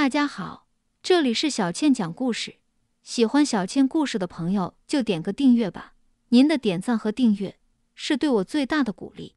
大家好，这里是小倩讲故事。喜欢小倩故事的朋友就点个订阅吧，您的点赞和订阅是对我最大的鼓励。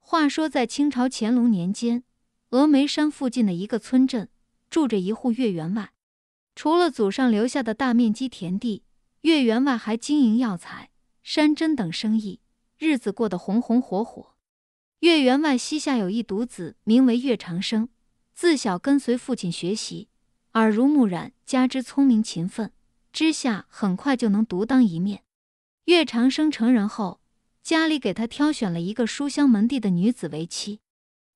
话说在清朝乾隆年间，峨眉山附近的一个村镇住着一户月员外，除了祖上留下的大面积田地，月员外还经营药材、山珍等生意，日子过得红红火火。月员外膝下有一独子，名为月长生。自小跟随父亲学习，耳濡目染，加之聪明勤奋之下，很快就能独当一面。岳长生成人后，家里给他挑选了一个书香门第的女子为妻，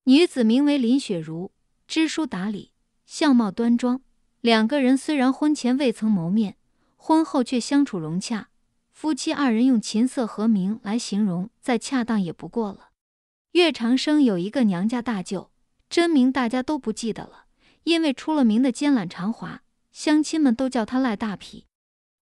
女子名为林雪茹，知书达理，相貌端庄。两个人虽然婚前未曾谋面，婚后却相处融洽，夫妻二人用琴瑟和鸣来形容，再恰当也不过了。岳长生有一个娘家大舅。真名大家都不记得了，因为出了名的奸懒长华，乡亲们都叫他赖大皮。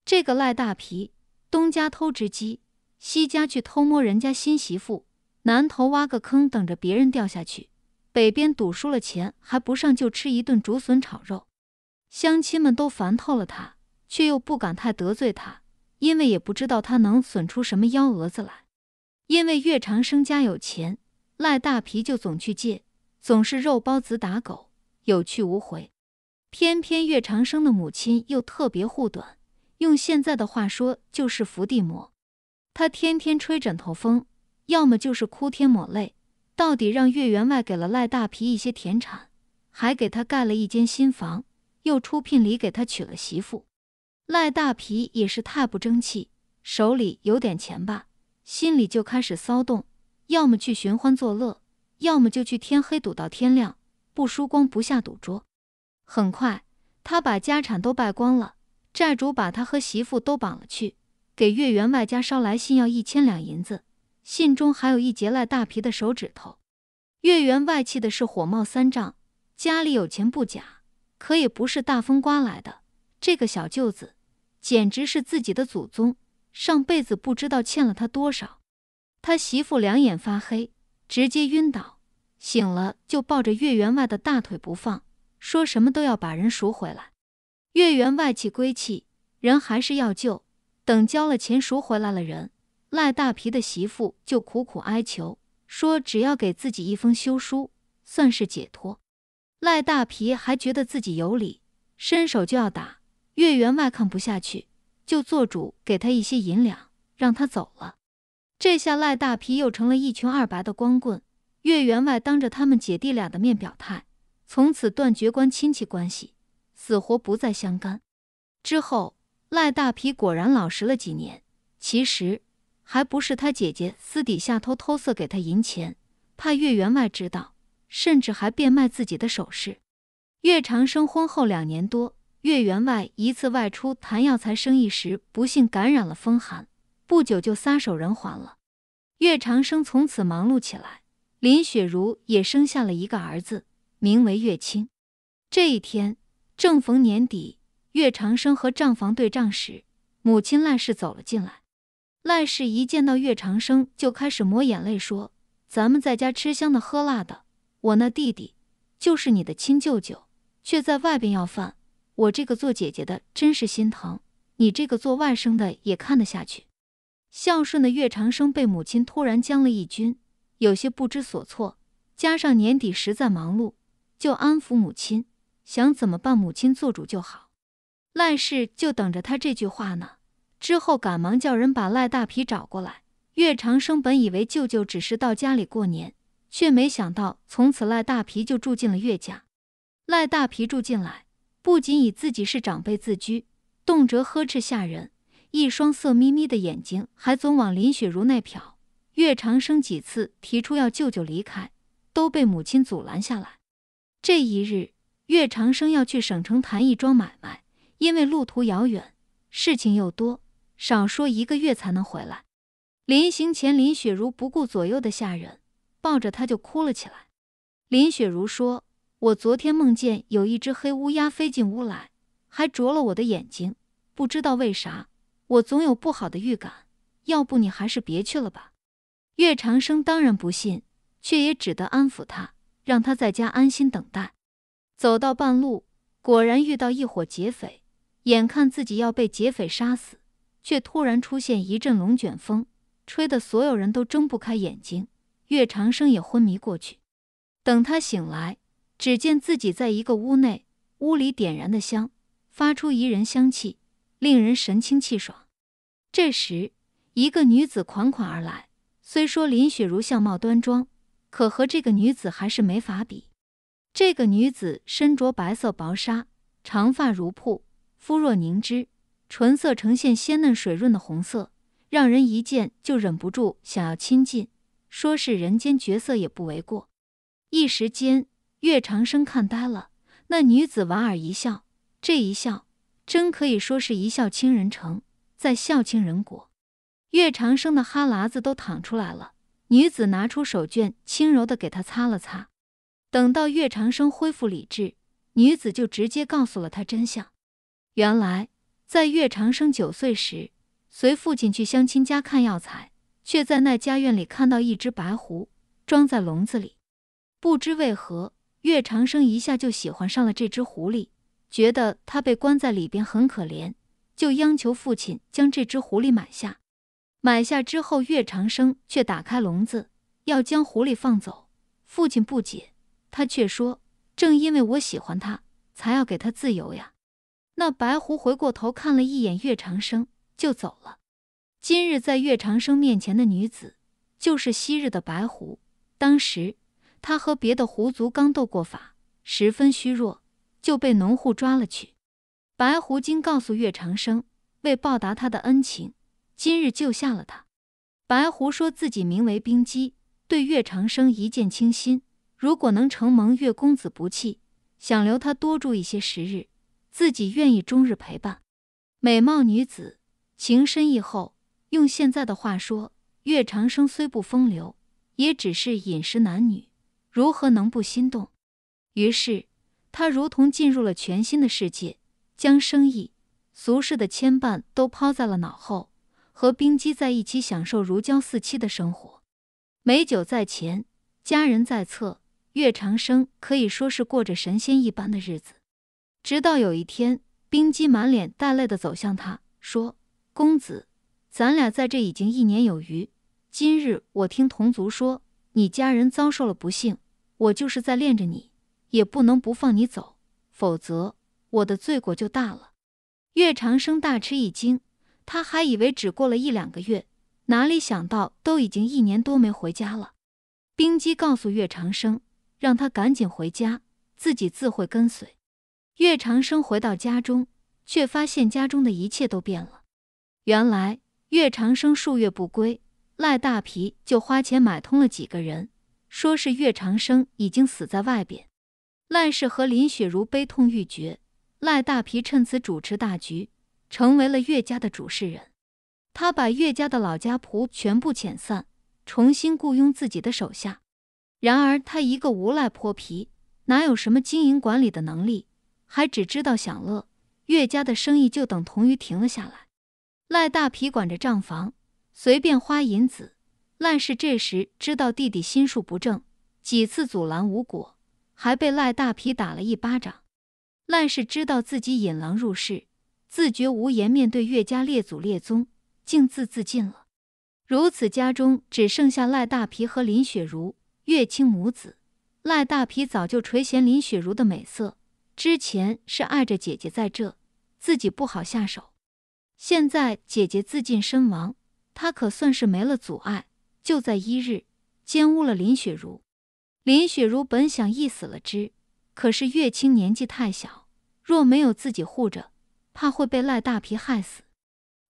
这个赖大皮，东家偷只鸡，西家去偷摸人家新媳妇，南头挖个坑等着别人掉下去，北边赌输了钱还不上就吃一顿竹笋炒肉，乡亲们都烦透了他，却又不敢太得罪他，因为也不知道他能损出什么幺蛾子来。因为岳长生家有钱，赖大皮就总去借。总是肉包子打狗，有去无回。偏偏岳长生的母亲又特别护短，用现在的话说就是伏地魔。他天天吹枕头风，要么就是哭天抹泪，到底让岳员外给了赖大皮一些田产，还给他盖了一间新房，又出聘礼给他娶了媳妇。赖大皮也是太不争气，手里有点钱吧，心里就开始骚动，要么去寻欢作乐。要么就去天黑赌到天亮，不输光不下赌桌。很快，他把家产都败光了，债主把他和媳妇都绑了去，给月圆外家捎来信要一千两银子，信中还有一截赖大皮的手指头。月圆外气的是火冒三丈，家里有钱不假，可也不是大风刮来的。这个小舅子，简直是自己的祖宗，上辈子不知道欠了他多少。他媳妇两眼发黑，直接晕倒。醒了就抱着月员外的大腿不放，说什么都要把人赎回来。月员外气归气，人还是要救。等交了钱赎回来了人，赖大皮的媳妇就苦苦哀求，说只要给自己一封休书，算是解脱。赖大皮还觉得自己有理，伸手就要打月员外，看不下去就做主给他一些银两，让他走了。这下赖大皮又成了一穷二白的光棍。岳员外当着他们姐弟俩的面表态，从此断绝关亲戚关系，死活不再相干。之后，赖大皮果然老实了几年。其实，还不是他姐姐私底下偷偷塞给他银钱，怕岳员外知道，甚至还变卖自己的首饰。岳长生婚后两年多，岳员外一次外出谈药材生意时，不幸感染了风寒，不久就撒手人寰了。岳长生从此忙碌起来。林雪如也生下了一个儿子，名为岳清。这一天正逢年底，岳长生和账房对账时，母亲赖氏走了进来。赖氏一见到岳长生，就开始抹眼泪，说：“咱们在家吃香的喝辣的，我那弟弟就是你的亲舅舅，却在外边要饭。我这个做姐姐的真是心疼，你这个做外甥的也看得下去。”孝顺的岳长生被母亲突然将了一军。有些不知所措，加上年底实在忙碌，就安抚母亲，想怎么办，母亲做主就好。赖氏就等着他这句话呢。之后赶忙叫人把赖大皮找过来。岳长生本以为舅舅只是到家里过年，却没想到从此赖大皮就住进了岳家。赖大皮住进来，不仅以自己是长辈自居，动辄呵斥下人，一双色眯眯的眼睛还总往林雪茹那瞟。岳长生几次提出要舅舅离开，都被母亲阻拦下来。这一日，岳长生要去省城谈一桩买卖，因为路途遥远，事情又多，少说一个月才能回来。临行前，林雪如不顾左右的下人，抱着他就哭了起来。林雪如说：“我昨天梦见有一只黑乌鸦飞进屋来，还啄了我的眼睛。不知道为啥，我总有不好的预感。要不你还是别去了吧。”岳长生当然不信，却也只得安抚他，让他在家安心等待。走到半路，果然遇到一伙劫匪，眼看自己要被劫匪杀死，却突然出现一阵龙卷风，吹得所有人都睁不开眼睛，岳长生也昏迷过去。等他醒来，只见自己在一个屋内，屋里点燃的香，发出怡人香气，令人神清气爽。这时，一个女子款款而来。虽说林雪如相貌端庄，可和这个女子还是没法比。这个女子身着白色薄纱，长发如瀑，肤若凝脂，唇色呈现鲜嫩水润的红色，让人一见就忍不住想要亲近。说是人间绝色也不为过。一时间，岳长生看呆了。那女子莞尔一笑，这一笑，真可以说是一笑倾人城，再笑倾人国。岳长生的哈喇子都淌出来了，女子拿出手绢，轻柔地给他擦了擦。等到岳长生恢复理智，女子就直接告诉了他真相。原来，在岳长生九岁时，随父亲去乡亲家看药材，却在那家院里看到一只白狐，装在笼子里。不知为何，岳长生一下就喜欢上了这只狐狸，觉得它被关在里边很可怜，就央求父亲将这只狐狸买下。买下之后，岳长生却打开笼子，要将狐狸放走。父亲不解，他却说：“正因为我喜欢它，才要给它自由呀。”那白狐回过头看了一眼岳长生，就走了。今日在岳长生面前的女子，就是昔日的白狐。当时，他和别的狐族刚斗过法，十分虚弱，就被农户抓了去。白狐精告诉岳长生：“为报答他的恩情。”今日救下了他，白狐说自己名为冰姬，对岳长生一见倾心。如果能承蒙岳公子不弃，想留他多住一些时日，自己愿意终日陪伴。美貌女子情深意厚，用现在的话说，岳长生虽不风流，也只是饮食男女，如何能不心动？于是他如同进入了全新的世界，将生意、俗世的牵绊都抛在了脑后。和冰姬在一起享受如胶似漆的生活，美酒在前，佳人在侧，岳长生可以说是过着神仙一般的日子。直到有一天，冰姬满脸带泪的走向他，说：“公子，咱俩在这已经一年有余，今日我听同族说你家人遭受了不幸，我就是在恋着你，也不能不放你走，否则我的罪过就大了。”岳长生大吃一惊。他还以为只过了一两个月，哪里想到都已经一年多没回家了。冰姬告诉岳长生，让他赶紧回家，自己自会跟随。岳长生回到家中，却发现家中的一切都变了。原来岳长生数月不归，赖大皮就花钱买通了几个人，说是岳长生已经死在外边。赖氏和林雪如悲痛欲绝，赖大皮趁此主持大局。成为了岳家的主事人，他把岳家的老家仆全部遣散，重新雇佣自己的手下。然而，他一个无赖泼皮，哪有什么经营管理的能力？还只知道享乐，岳家的生意就等同于停了下来。赖大皮管着账房，随便花银子。赖氏这时知道弟弟心术不正，几次阻拦无果，还被赖大皮打了一巴掌。赖氏知道自己引狼入室。自觉无颜面对岳家列祖列宗，竟自自尽了。如此，家中只剩下赖大皮和林雪茹、岳清母子。赖大皮早就垂涎林雪茹的美色，之前是碍着姐姐在这，自己不好下手。现在姐姐自尽身亡，他可算是没了阻碍，就在一日奸污了林雪茹。林雪茹本想一死了之，可是岳清年纪太小，若没有自己护着。怕会被赖大皮害死，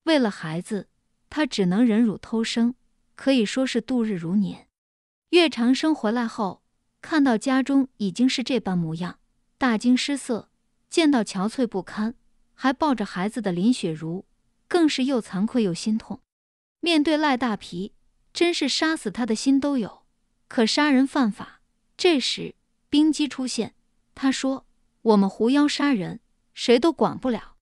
为了孩子，他只能忍辱偷生，可以说是度日如年。岳长生回来后，看到家中已经是这般模样，大惊失色。见到憔悴不堪，还抱着孩子的林雪茹，更是又惭愧又心痛。面对赖大皮，真是杀死他的心都有，可杀人犯法。这时，冰姬出现，他说：“我们狐妖杀人，谁都管不了。”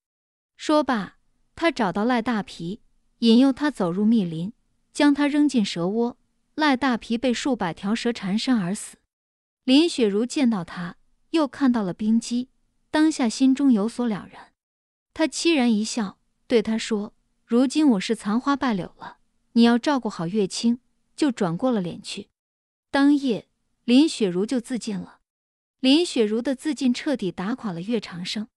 说罢，他找到赖大皮，引诱他走入密林，将他扔进蛇窝。赖大皮被数百条蛇缠身而死。林雪如见到他，又看到了冰姬，当下心中有所了然。他凄然一笑，对他说：“如今我是残花败柳了，你要照顾好月清。”就转过了脸去。当夜，林雪如就自尽了。林雪如的自尽彻底打垮了岳长生。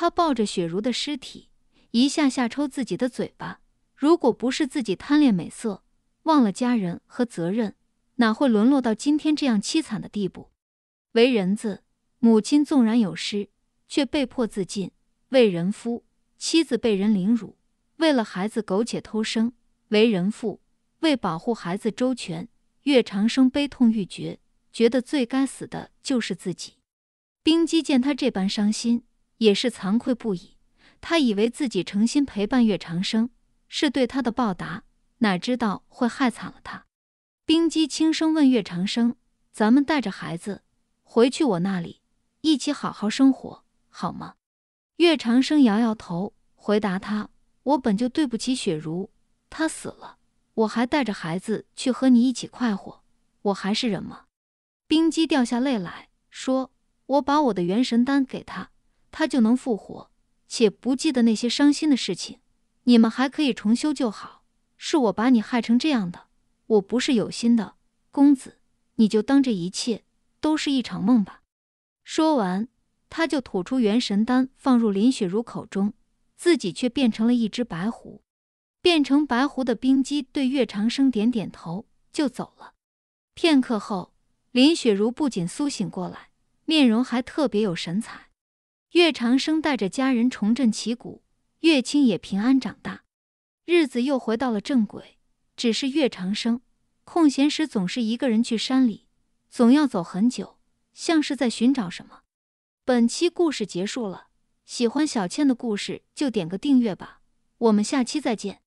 他抱着雪茹的尸体，一下下抽自己的嘴巴。如果不是自己贪恋美色，忘了家人和责任，哪会沦落到今天这样凄惨的地步？为人子，母亲纵然有失，却被迫自尽；为人夫，妻子被人凌辱，为了孩子苟且偷生；为人父，为保护孩子周全，岳长生悲痛欲绝，觉得最该死的就是自己。冰姬见他这般伤心。也是惭愧不已，他以为自己诚心陪伴岳长生是对他的报答，哪知道会害惨了他。冰姬轻声问岳长生：“咱们带着孩子回去我那里，一起好好生活，好吗？”岳长生摇摇头，回答他：“我本就对不起雪茹，她死了，我还带着孩子去和你一起快活，我还是人吗？”冰姬掉下泪来说：“我把我的元神丹给他。”他就能复活，且不记得那些伤心的事情。你们还可以重修就好。是我把你害成这样的，我不是有心的，公子，你就当这一切都是一场梦吧。说完，他就吐出元神丹放入林雪如口中，自己却变成了一只白狐。变成白狐的冰姬对岳长生点点头，就走了。片刻后，林雪如不仅苏醒过来，面容还特别有神采。岳长生带着家人重振旗鼓，岳清也平安长大，日子又回到了正轨。只是岳长生，空闲时总是一个人去山里，总要走很久，像是在寻找什么。本期故事结束了，喜欢小倩的故事就点个订阅吧，我们下期再见。